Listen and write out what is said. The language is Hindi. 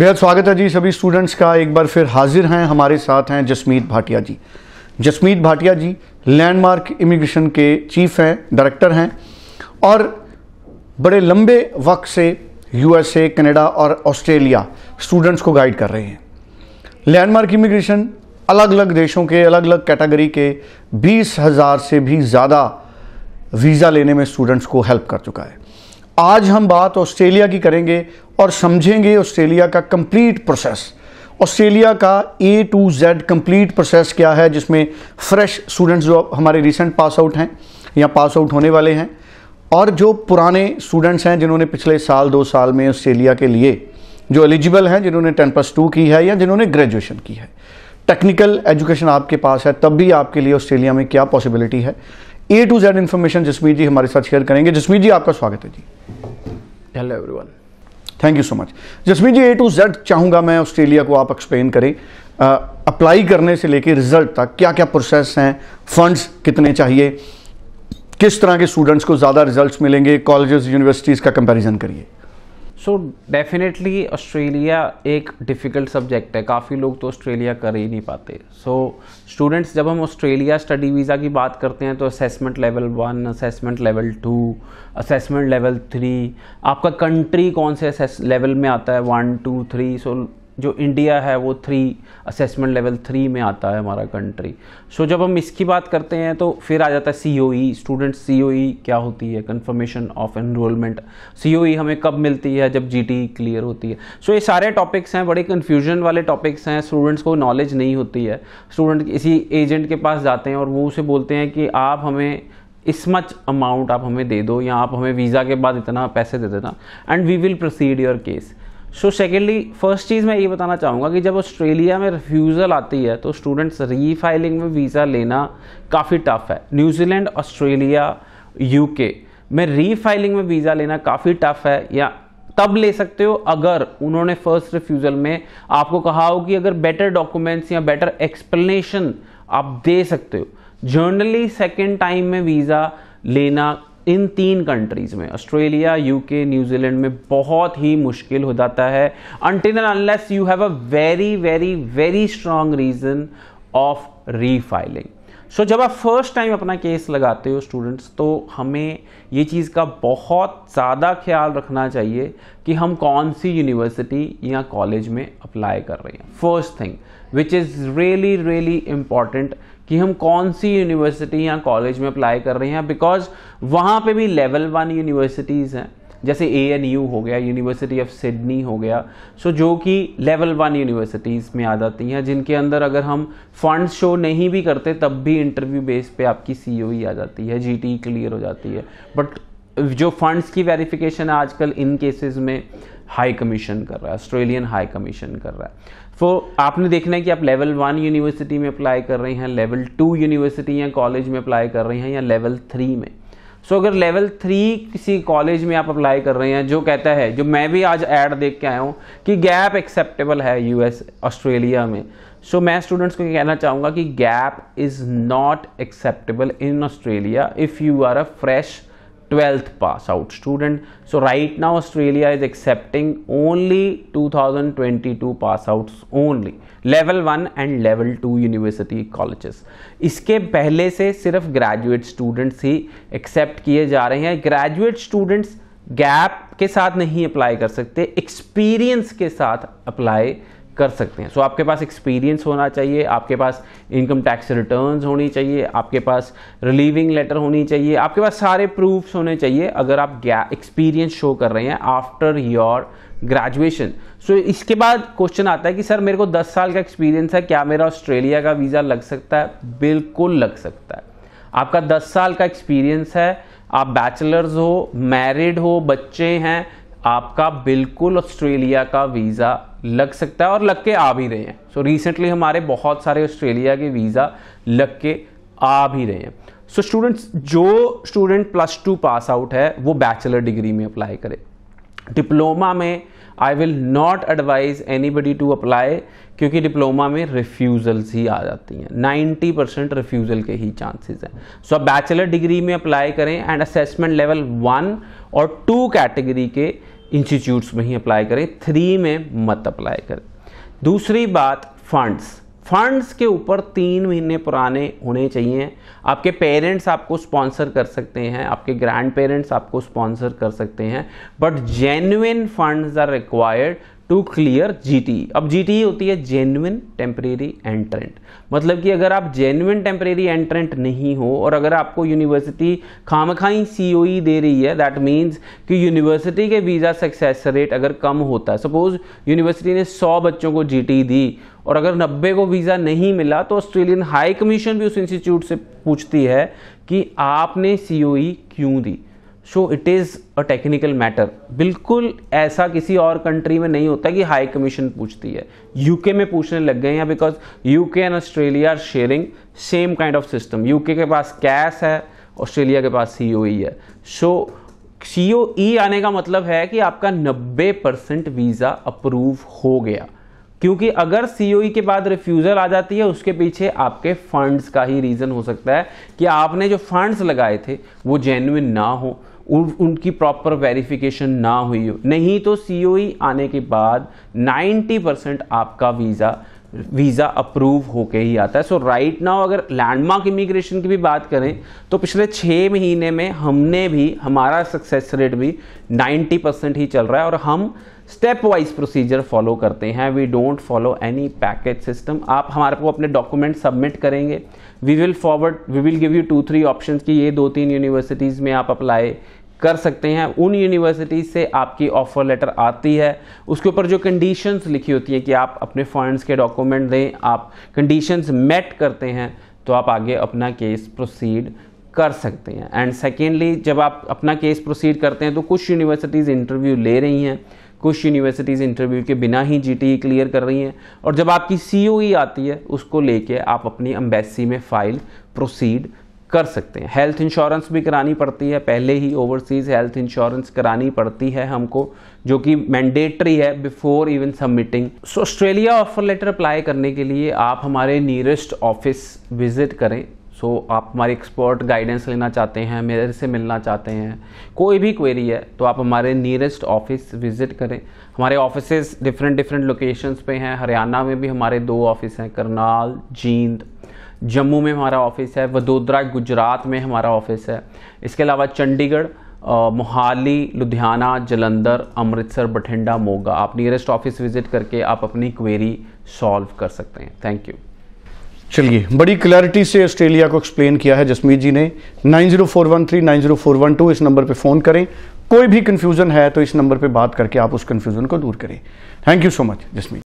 बेहद स्वागत है जी सभी स्टूडेंट्स का एक बार फिर हाजिर हैं हमारे साथ हैं जसमीत भाटिया जी जसमीत भाटिया जी लैंडमार्क इमिग्रेशन के चीफ हैं डायरेक्टर हैं और बड़े लंबे वक्त से यूएसए कनाडा और ऑस्ट्रेलिया स्टूडेंट्स को गाइड कर रहे हैं लैंडमार्क इमिग्रेशन अलग अलग देशों के अलग अलग कैटेगरी के बीस हज़ार से भी ज़्यादा वीज़ा लेने में स्टूडेंट्स को हेल्प कर चुका है आज हम बात ऑस्ट्रेलिया की करेंगे और समझेंगे ऑस्ट्रेलिया का कंप्लीट प्रोसेस ऑस्ट्रेलिया का A to Z complete process क्या है जिसमें फ्रेश स्टूडेंट्स जो हमारे रिसेंट पास आउट हैं या पास आउट होने वाले हैं और जो पुराने स्टूडेंट्स हैं जिन्होंने पिछले साल दो साल में ऑस्ट्रेलिया के लिए जो एलिजिबल हैं जिन्होंने टेन प्लस टू की है या जिन्होंने ग्रेजुएशन की है टेक्निकल एजुकेशन आपके पास है तब भी आपके लिए ऑस्ट्रेलिया में क्या पॉसिबिलिटी है A to Z information Jasmeet ji हमारे साथ शेयर करेंगे जसमीत जी आपका स्वागत है जी hello everyone thank you so much Jasmeet ji A to Z चाहूँगा मैं ऑस्ट्रेलिया को आप एक्सप्लेन करें अप्लाई करने से लेकर रिजल्ट तक क्या क्या प्रोसेस हैं फंड्स कितने चाहिए किस तरह के स्टूडेंट्स को ज़्यादा रिजल्ट्स मिलेंगे कॉलेजेस यूनिवर्सिटीज़ का कंपैरिजन करिए सो डेफिनेटली ऑस्ट्रेलिया एक डिफ़िकल्ट सब्जेक्ट है काफ़ी लोग तो ऑस्ट्रेलिया कर ही नहीं पाते सो so, स्टूडेंट्स जब हम ऑस्ट्रेलिया स्टडी वीज़ा की बात करते हैं तो assessment level one assessment level two assessment level three आपका कंट्री कौन से लेवल में आता है वन टू थ्री सो जो इंडिया है वो थ्री असेसमेंट लेवल थ्री में आता है हमारा कंट्री सो so, जब हम इसकी बात करते हैं तो फिर आ जाता है सी ओ ई स्टूडेंट सी ओ ई क्या होती है confirmation of enrolment C O E हमें कब मिलती है जब जी टी क्लियर होती है सो so, ये सारे टॉपिक्स हैं बड़े कन्फ्यूजन वाले टॉपिक्स हैं स्टूडेंट्स को नॉलेज नहीं होती है स्टूडेंट इसी एजेंट के पास जाते हैं और वो उसे बोलते हैं कि आप हमें इस मच अमाउंट आप हमें दे दो या आप हमें वीज़ा के बाद इतना पैसे दे देना and we will proceed your case so secondly first चीज़ मैं ये बताना चाहूँगा कि जब ऑस्ट्रेलिया में रिफ्यूज़ल आती है तो स्टूडेंट्स रीफाइलिंग में वीज़ा लेना काफ़ी टफ है न्यूजीलैंड ऑस्ट्रेलिया यूके में रीफाइलिंग में वीज़ा लेना काफ़ी टफ है या तब ले सकते हो अगर उन्होंने फर्स्ट रिफ्यूज़ल में आपको कहा हो कि अगर बेटर डॉक्यूमेंट्स या बेटर एक्सप्लेनेशन आप दे सकते हो जर्नली सेकेंड टाइम में वीज़ा लेना इन तीन कंट्रीज़ में ऑस्ट्रेलिया यूके न्यूजीलैंड में बहुत ही मुश्किल हो जाता है until unless you have a very very very strong reason of refiling so जब आप फर्स्ट टाइम अपना केस लगाते हो स्टूडेंट्स तो हमें ये चीज़ का बहुत ज़्यादा ख्याल रखना चाहिए कि हम कौन सी यूनिवर्सिटी या कॉलेज में अप्लाई कर रहे हैं first thing which is really really important कि हम कौन सी यूनिवर्सिटी या कॉलेज में अप्लाई कर रहे हैं बिकॉज वहाँ पे भी लेवल वन यूनिवर्सिटीज़ हैं जैसे ए एन यू हो गया यूनिवर्सिटी ऑफ सिडनी हो गया सो जो कि लेवल वन यूनिवर्सिटीज़ में आ जाती हैं जिनके अंदर अगर हम फंड शो नहीं भी करते तब भी इंटरव्यू बेस पे आपकी सी ओ e आ जाती है जी टी क्लियर हो जाती है बट जो फंड्स की वेरिफिकेशन आजकल इन केसेस में हाई कमीशन कर रहा है ऑस्ट्रेलियन हाई कमीशन कर रहा है तो आपने देखना है कि आप लेवल वन यूनिवर्सिटी में अप्लाई कर रहे हैं लेवल टू यूनिवर्सिटी या कॉलेज में अप्लाई कर रहे हैं या लेवल थ्री में सो so, अगर लेवल थ्री किसी कॉलेज में आप अप्लाई कर रहे हैं जो कहता है जो मैं भी आज ऐड देख के आया हूँ कि गैप एक्सेप्टेबल है यूएस ऑस्ट्रेलिया में सो so, मैं स्टूडेंट्स को कहना चाहूँगा कि gap is not acceptable in Australia if you are a fresh 12th pass out student so right now australia is accepting only 2022 pass outs only level 1 and level 2 university colleges इसके पहले से सिर्फ ग्रेजुएट स्टूडेंट्स ही एक्सेप्ट किए जा रहे हैं ग्रेजुएट स्टूडेंट्स गैप के साथ नहीं अप्लाई कर सकते एक्सपीरियंस के साथ अप्लाई कर सकते हैं सो so, आपके पास एक्सपीरियंस होना चाहिए आपके पास इनकम टैक्स रिटर्न्स होनी चाहिए आपके पास रिलीविंग लेटर होनी चाहिए आपके पास सारे प्रूफ्स होने चाहिए अगर आप एक्सपीरियंस शो कर रहे हैं आफ्टर योर ग्रेजुएशन सो इसके बाद क्वेश्चन आता है कि सर मेरे को 10 साल का एक्सपीरियंस है क्या मेरा ऑस्ट्रेलिया का वीज़ा लग सकता है बिल्कुल लग सकता है आपका 10 साल का एक्सपीरियंस है आप बैचलर्स हो मैरिड हो बच्चे हैं आपका बिल्कुल ऑस्ट्रेलिया का वीज़ा लग सकता है और लग के आ भी रहे हैं सो so, रिसेंटली हमारे बहुत सारे ऑस्ट्रेलिया के वीज़ा लग के आ भी रहे हैं सो so, स्टूडेंट्स जो student plus two pass out है वो बैचलर डिग्री में अप्लाई करे डिप्लोमा में I will not advise anybody to apply क्योंकि डिप्लोमा में रिफ्यूज़ल्स ही आ जाती हैं 90 परसेंट रिफ्यूज़ल के ही चांसेस हैं सो आप बैचलर डिग्री में अप्लाई करें एंड असेसमेंट लेवल वन और टू कैटेगरी के इंस्टीट्यूट्स में ही अप्लाई करें थ्री में मत अप्लाई करें दूसरी बात फंड्स फंड्स के ऊपर तीन महीने पुराने होने चाहिए आपके पेरेंट्स आपको स्पॉन्सर कर सकते हैं आपके ग्रैंड पेरेंट्स आपको स्पॉन्सर कर सकते हैं but genuine funds are required to clear GTE अब जीटीई होती है जेन्युन टेम्परेरी एंट्रेंट मतलब कि अगर आप जेन्युन टेम्परेरी एंट्रेंट नहीं हो और अगर आपको यूनिवर्सिटी खाम ओ सीओई दे रही है दैट मीन्स कि यूनिवर्सिटी के वीज़ा सक्सेस रेट अगर कम होता है सपोज यूनिवर्सिटी ने 100 बच्चों को टी दी और अगर 90 को वीज़ा नहीं मिला तो ऑस्ट्रेलियन हाई कमीशन भी उस इंस्टीट्यूट से पूछती है कि आपने सी क्यों दी so it is a technical matter बिल्कुल ऐसा किसी और कंट्री में नहीं होता कि हाई कमीशन पूछती है यूके में पूछने लग गए हैं because UK and Australia are sharing same kind of system UK के पास कैश है ऑस्ट्रेलिया के पास सी ओ e है सो सी ओ ई आने का मतलब है कि आपका नब्बे परसेंट वीज़ा अप्रूव हो गया क्योंकि अगर सी ओ ई के बाद रिफ्यूज़ल आ जाती है उसके पीछे आपके फंड्स का ही रीज़न हो सकता है कि आपने जो फंड्स लगाए थे वो जेन्यून ना हो उनकी प्रॉपर वेरिफिकेशन ना हुई हो नहीं तो सी e आने के बाद 90 परसेंट आपका वीज़ा वीज़ा अप्रूव होके ही आता है सो राइट नाउ अगर लैंडमार्क इमिग्रेशन की भी बात करें तो पिछले छः महीने में हमने भी हमारा सक्सेस रेट भी 90 परसेंट ही चल रहा है और हम स्टेप वाइज प्रोसीजर फॉलो करते हैं we don't follow any package system आप हमारे को अपने डॉक्यूमेंट सबमिट करेंगे we will forward we will give you two three option कि ये दो तीन यूनिवर्सिटीज़ में आप अप्लाई कर सकते हैं उन यूनिवर्सिटीज़ से आपकी ऑफ़र लेटर आती है उसके ऊपर जो कंडीशंस लिखी होती हैं कि आप अपने फंड्स के डॉक्यूमेंट दें आप कंडीशंस मेट करते हैं तो आप आगे अपना केस प्रोसीड कर सकते हैं एंड सेकेंडली जब आप अपना केस प्रोसीड करते हैं तो कुछ यूनिवर्सिटीज़ इंटरव्यू ले रही हैं कुछ यूनिवर्सिटीज़ इंटरव्यू के बिना ही जी क्लियर e कर रही हैं और जब आपकी सी e आती है उसको लेके आप अपनी एम्बेसी में फ़ाइल प्रोसीड कर सकते हैं हेल्थ इंश्योरेंस भी करानी पड़ती है पहले ही ओवरसीज़ हेल्थ इंश्योरेंस करानी पड़ती है हमको जो कि मैंडेटरी है before even submitting so Australia offer letter apply करने के लिए आप हमारे नियरेस्ट ऑफिस विजिट करें सो so, आप हमारे एक्सपर्ट गाइडेंस लेना चाहते हैं मेरे से मिलना चाहते हैं कोई भी क्वेरी है तो आप हमारे नियरेस्ट ऑफिस विजिट करें हमारे ऑफिसेज डिफरेंट डिफरेंट लोकेशंस पे हैं हरियाणा में भी हमारे दो ऑफिस हैं करनाल जींद जम्मू में हमारा ऑफिस है वडोदरा गुजरात में हमारा ऑफिस है इसके अलावा चंडीगढ़ मोहाली लुधियाना जलंधर अमृतसर बठिंडा मोगा आप नियरेस्ट ऑफिस विजिट करके आप अपनी क्वेरी सॉल्व कर सकते हैं थैंक यू चलिए बड़ी क्लैरिटी से ऑस्ट्रेलिया को एक्सप्लेन किया है जसमीत जी ने 90413 90412 इस नंबर पे फ़ोन करें कोई भी कन्फ्यूज़न है तो इस नंबर पे बात करके आप उस कन्फ्यूज़न को दूर करें thank you so much Jasmeet